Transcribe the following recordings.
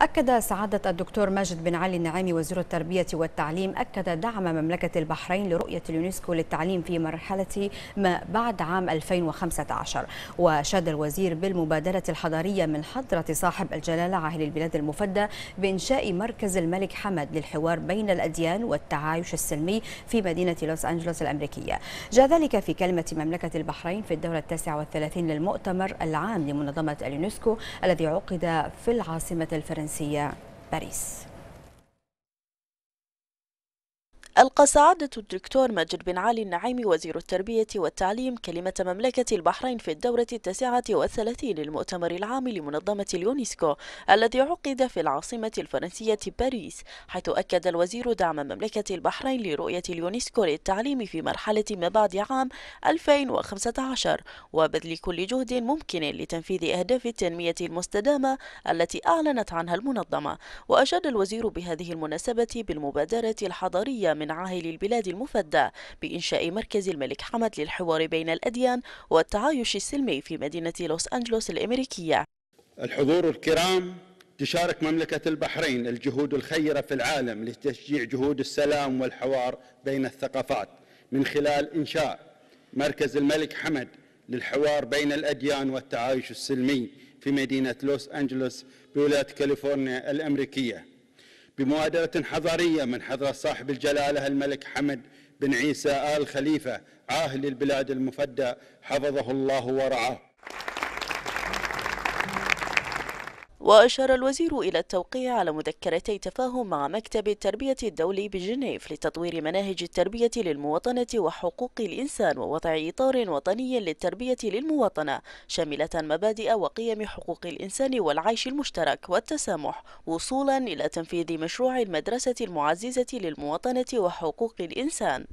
أكد سعادة الدكتور ماجد بن علي النعيمي وزير التربية والتعليم أكد دعم مملكة البحرين لرؤية اليونسكو للتعليم في مرحلة ما بعد عام 2015 وشاد الوزير بالمبادرة الحضارية من حضرة صاحب الجلالة عاهل البلاد المفدى بإنشاء مركز الملك حمد للحوار بين الأديان والتعايش السلمي في مدينة لوس أنجلوس الأمريكية جاء ذلك في كلمة مملكة البحرين في الدورة التاسعة والثلاثين للمؤتمر العام لمنظمة اليونسكو الذي عقد في العاصمة الفرنسية pertencia Paris. ألقى سعادة الدكتور ماجد بن علي النعيمي وزير التربية والتعليم كلمة مملكة البحرين في الدورة التاسعة والثلاثين للمؤتمر العام لمنظمة اليونسكو الذي عقد في العاصمة الفرنسية باريس حيث أكد الوزير دعم مملكة البحرين لرؤية اليونسكو للتعليم في مرحلة ما بعد عام 2015 وبذل كل جهد ممكن لتنفيذ أهداف التنمية المستدامة التي أعلنت عنها المنظمة وأشاد الوزير بهذه المناسبة بالمبادرة الحضارية من من عاهل البلاد المفدى بإنشاء مركز الملك حمد للحوار بين الأديان والتعايش السلمي في مدينة لوس أنجلوس الأمريكية الحضور الكرام تشارك مملكة البحرين الجهود الخيرة في العالم لتشجيع جهود السلام والحوار بين الثقافات من خلال إنشاء مركز الملك حمد للحوار بين الأديان والتعايش السلمي في مدينة لوس أنجلوس بولاية كاليفورنيا الأمريكية بمبادرة حضارية من حضرة صاحب الجلالة الملك حمد بن عيسى آل خليفة عاهل البلاد المفدى حفظه الله ورعاه وأشار الوزير إلى التوقيع على مذكرتي تفاهم مع مكتب التربية الدولي بجنيف لتطوير مناهج التربية للمواطنة وحقوق الإنسان ووضع إطار وطني للتربية للمواطنة شاملة مبادئ وقيم حقوق الإنسان والعيش المشترك والتسامح وصولا إلى تنفيذ مشروع المدرسة المعززة للمواطنة وحقوق الإنسان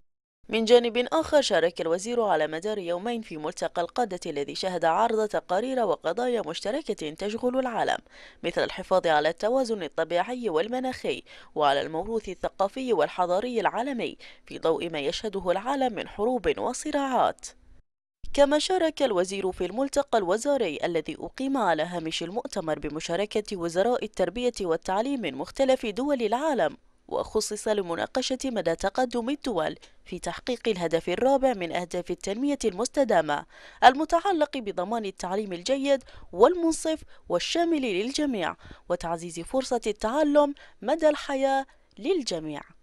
من جانب آخر شارك الوزير على مدار يومين في ملتقى القادة الذي شهد عرض تقارير وقضايا مشتركة تشغل العالم مثل الحفاظ على التوازن الطبيعي والمناخي وعلى الموروث الثقافي والحضاري العالمي في ضوء ما يشهده العالم من حروب وصراعات كما شارك الوزير في الملتقى الوزاري الذي أقيم على هامش المؤتمر بمشاركة وزراء التربية والتعليم من مختلف دول العالم وخصص لمناقشة مدى تقدم الدول في تحقيق الهدف الرابع من أهداف التنمية المستدامة المتعلق بضمان التعليم الجيد والمنصف والشامل للجميع وتعزيز فرصة التعلم مدى الحياة للجميع